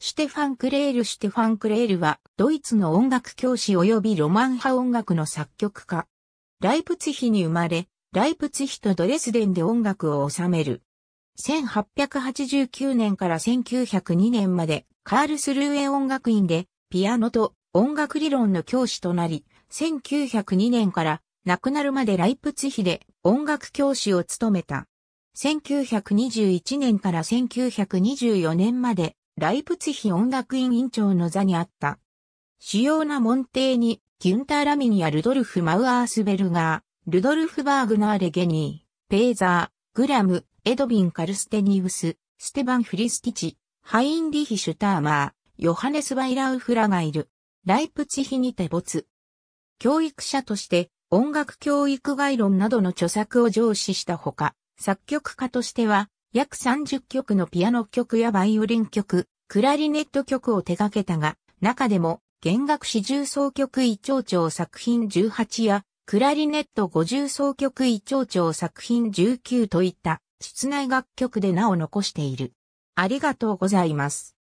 シュテファン・クレール・シュテファン・クレールは、ドイツの音楽教師及びロマン派音楽の作曲家。ライプツヒに生まれ、ライプツヒとドレスデンで音楽を収める。1889年から1902年まで、カールスルーエ音楽院で、ピアノと音楽理論の教師となり、1902年から亡くなるまでライプツヒで音楽教師を務めた。1921年から1924年までライプツヒ音楽院院長の座にあった。主要な門弟に、ギュンター・ラミニやルドルフ・マウアースベルガー、ルドルフ・バーグナーレ・ゲニー、ペーザー、グラム、エドビン・カルステニウス、ステバン・フリスティチ、ハインリヒ・シュターマー、ヨハネス・バイラウフラがいる。ライプツヒにて没。教育者として、音楽教育概論などの著作を上司したほか、作曲家としては、約30曲のピアノ曲やバイオリン曲、クラリネット曲を手掛けたが、中でも、弦楽四重奏曲一丁長作品18や、クラリネット五重奏曲一丁長作品19といった、室内楽曲で名を残している。ありがとうございます。